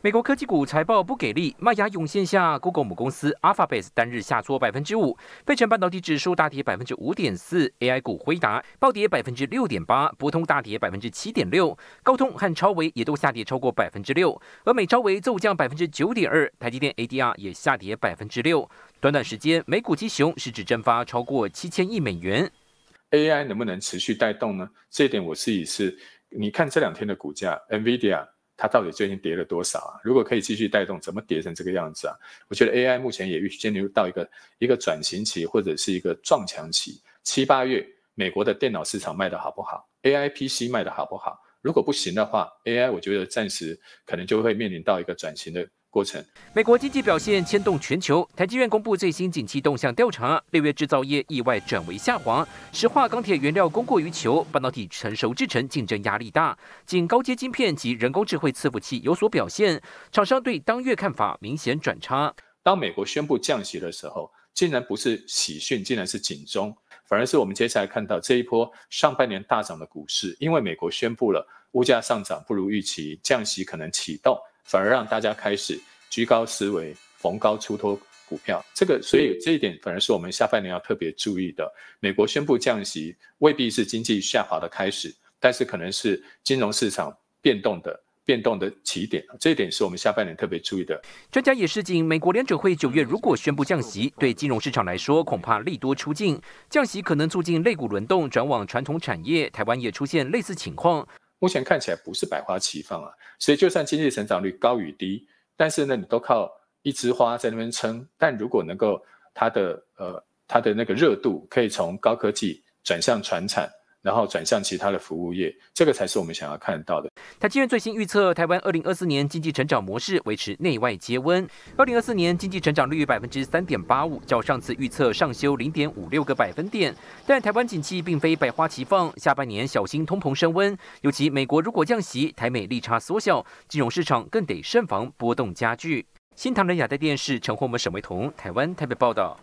美国科技股财报不给力，卖压涌现下，Google 母公司 Alphabet 单日下挫百分之五。费城半导体指数大跌百分之五点四，AI 股辉达暴跌百分之六点八，博通大跌百分之七点六，高通和超维也都下跌超过百分之六，而美超维骤降百分之九点二，台积电 ADR 也下跌百分之六。短短时间，美股巨熊市值蒸发超过七千亿美元。AI 能不能持续带动呢？这一点我自己是，你看这两天的股价，Nvidia。它到底最近跌了多少啊？如果可以继续带动，怎么跌成这个样子啊？我觉得 AI 目前也预先进入到一个一个转型期或者是一个撞墙期。七八月美国的电脑市场卖得好不好？AI PC 卖得好不好？如果不行的话，AI 我觉得暂时可能就会面临到一个转型的。过程。美国经济表现牵动全球。台积院公布最新景气动向调查，六月制造业意外转为下滑，石化、钢铁原料供过于求，半导体成熟制程竞争压力大，仅高阶晶片及人工智慧伺服器有所表现。厂商对当月看法明显转差。当美国宣布降息的时候，竟然不是喜讯，竟然是警钟，反而是我们接下来看到这一波上半年大涨的股市，因为美国宣布了物价上涨不如预期，降息可能启动。反而让大家开始居高思维，逢高出脱股票，这个所以这一点反而是我们下半年要特别注意的。美国宣布降息未必是经济下滑的开始，但是可能是金融市场变动的变动的起点，这一点是我们下半年特别注意的。专家也示警，美国联准会九月如果宣布降息，对金融市场来说恐怕利多出尽，降息可能促进类股轮动，转往传统产业。台湾也出现类似情况。目前看起来不是百花齐放啊，所以就算经济成长率高与低，但是呢，你都靠一枝花在那边撑。但如果能够它的呃它的那个热度可以从高科技转向传产。然后转向其他的服务业，这个才是我们想要看到的。台积天最新预测，台湾二零二四年经济成长模式维持内外皆温，二零二四年经济成长率百分之三点八五，较上次预测上修零点五六个百分点。但台湾景气并非百花齐放，下半年小心通膨升温，尤其美国如果降息，台美利差缩小，金融市场更得慎防波动加剧。新唐人亚代电视陈宏文沈维彤台湾台北报道。